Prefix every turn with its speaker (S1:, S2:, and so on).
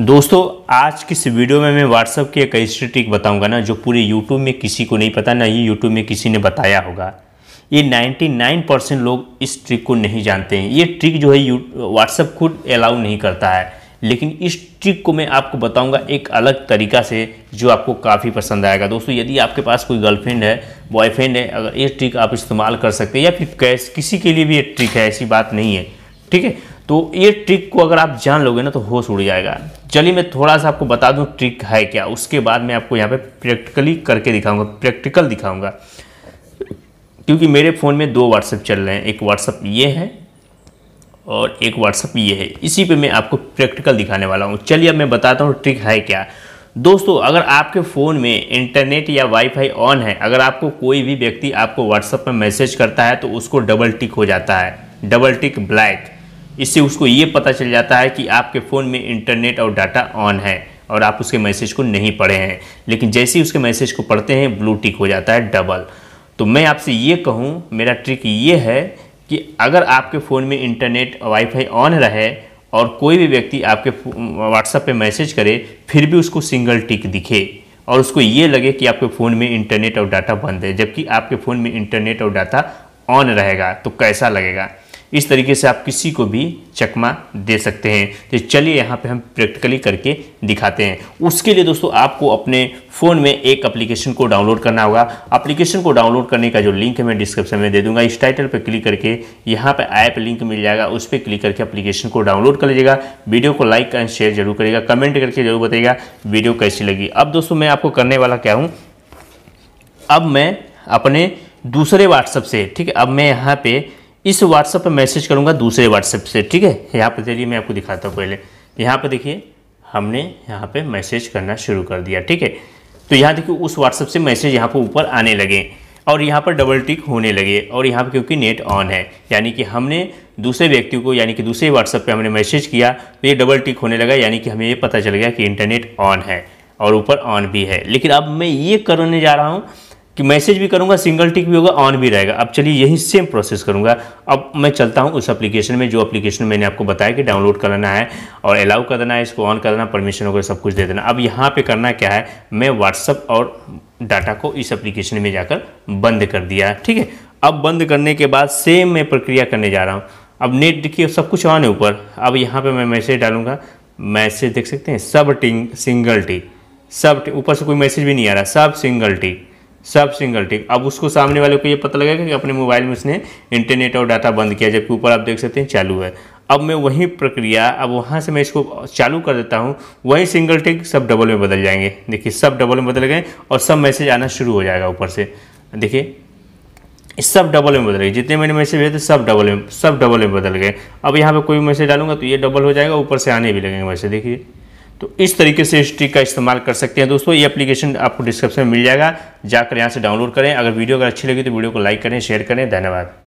S1: दोस्तों आज की इस वीडियो में मैं व्हाट्सअप की एक ऐसी ट्रिक बताऊंगा ना जो पूरे यूट्यूब में किसी को नहीं पता ना ही यूट्यूब में किसी ने बताया होगा ये 99 परसेंट लोग इस ट्रिक को नहीं जानते हैं ये ट्रिक जो है व्हाट्सअप खुद अलाउ नहीं करता है लेकिन इस ट्रिक को मैं आपको बताऊंगा एक अलग तरीका से जो आपको काफ़ी पसंद आएगा दोस्तों यदि आपके पास कोई गर्लफ्रेंड है बॉयफ्रेंड है अगर ये ट्रिक आप इस्तेमाल कर सकते हैं या फिर कैश किसी के लिए भी ये ट्रिक है ऐसी बात नहीं है ठीक है तो ये ट्रिक को अगर आप जान लोगे ना तो होश उड़ जाएगा चलिए मैं थोड़ा सा आपको बता दूं ट्रिक है क्या उसके बाद मैं आपको यहाँ पे प्रैक्टिकली करके दिखाऊंगा प्रैक्टिकल दिखाऊंगा क्योंकि मेरे फ़ोन में दो व्हाट्सएप चल रहे हैं एक व्हाट्सअप ये है और एक व्हाट्सअप ये है इसी पे मैं आपको प्रैक्टिकल दिखाने वाला हूँ चलिए अब मैं बताता हूँ ट्रिक है क्या दोस्तों अगर आपके फ़ोन में इंटरनेट या वाईफाई ऑन है अगर आपको कोई भी व्यक्ति आपको व्हाट्सएप में मैसेज करता है तो उसको डबल टिक हो जाता है डबल टिक ब्लैक इससे उसको ये पता चल जाता है कि आपके फ़ोन में इंटरनेट और डाटा ऑन है और आप उसके मैसेज को नहीं पढ़े हैं लेकिन जैसे ही उसके मैसेज को पढ़ते हैं ब्लू टिक हो जाता है डबल तो मैं आपसे ये कहूँ मेरा ट्रिक ये है कि अगर आपके फ़ोन में इंटरनेट वाईफाई ऑन रहे और कोई भी व्यक्ति आपके व्हाट्सएप पे मैसेज करे फिर भी उसको सिंगल टिक दिखे और उसको ये लगे कि आपके फ़ोन में इंटरनेट और डाटा बंद है जबकि आपके फ़ोन में इंटरनेट और डाटा ऑन रहेगा तो कैसा लगेगा इस तरीके से आप किसी को भी चकमा दे सकते हैं तो चलिए यहाँ पे हम प्रैक्टिकली करके दिखाते हैं उसके लिए दोस्तों आपको अपने फ़ोन में एक एप्लीकेशन को डाउनलोड करना होगा एप्लीकेशन को डाउनलोड करने का जो लिंक है मैं डिस्क्रिप्शन में दे दूंगा इस टाइटल पर क्लिक करके यहाँ पर ऐप लिंक मिल जाएगा उस पर क्लिक करके अप्लीकेशन को डाउनलोड कर लीजिएगा वीडियो को लाइक एंड शेयर जरूर करेगा कमेंट करके जरूर बताइएगा वीडियो कैसी लगी अब दोस्तों मैं आपको करने वाला क्या हूँ अब मैं अपने दूसरे व्हाट्सअप से ठीक है अब मैं यहाँ पे इस व्हाट्सएप पर मैसेज करूँगा दूसरे व्हाट्सएप से ठीक है यहाँ पर चलिए मैं आपको दिखाता हूँ पहले यहाँ पर देखिए हमने यहाँ पर मैसेज करना शुरू कर दिया ठीक है तो यहाँ देखिए उस व्हाट्सएप से मैसेज यहाँ पर ऊपर आने लगे और यहाँ पर डबल टिक होने लगे और यहाँ पर क्योंकि नेट ऑन है यानी कि हमने दूसरे व्यक्ति को यानी कि दूसरे व्हाट्सएप पे हमने मैसेज किया तो ये डबल टिक होने लगा यानी कि हमें ये पता चल गया कि इंटरनेट ऑन है और ऊपर ऑन भी है लेकिन अब मैं ये करने जा रहा हूँ कि मैसेज भी करूँगा सिंगल टिक भी होगा ऑन भी रहेगा अब चलिए यही सेम प्रोसेस करूंगा अब मैं चलता हूँ उस एप्लीकेशन में जो एप्लीकेशन मैंने आपको बताया कि डाउनलोड करना है और अलाउ कर देना है इसको ऑन कर देना परमिशन वगैरह सब कुछ दे देना अब यहाँ पर करना क्या है मैं व्हाट्सअप और डाटा को इस एप्लीकेशन में जाकर बंद कर दिया है ठीक है अब बंद करने के बाद सेम मैं प्रक्रिया करने जा रहा हूँ अब नेट देखिए सब कुछ ऑन है ऊपर अब यहाँ पे मैं मैसेज डालूंगा मैसेज देख सकते हैं सब टिंग सिंगल टी सब ऊपर से कोई मैसेज भी नहीं आ रहा सब सिंगल टी सब सिंगल टिक अब उसको सामने वाले को ये पता लगेगा कि अपने मोबाइल में उसने इंटरनेट और डाटा बंद किया जबकि ऊपर आप देख सकते हैं चालू है अब मैं वही प्रक्रिया अब वहाँ से मैं इसको चालू कर देता हूँ वही सिंगल टिक सब डबल में बदल जाएंगे देखिए सब डबल में बदल गए और सब मैसेज आना शुरू हो जाएगा ऊपर से देखिए सब डबल में बदल गए जितने मैंने मैसेज भेजे थे सब डबल में सब डबल में बदल गए अब यहाँ पे कोई मैसेज डालूंगा तो ये डबल हो जाएगा ऊपर से आने भी लगेंगे वैसे देखिए तो इस तरीके से इस ट्रिक का इस्तेमाल कर सकते हैं दोस्तों ये एप्लीकेशन आपको डिस्क्रिप्शन में मिल जाएगा जाकर यहाँ से डाउनलोड करें अगर वीडियो अगर अच्छी लगी तो वीडियो को लाइक करें शेयर करें धन्यवाद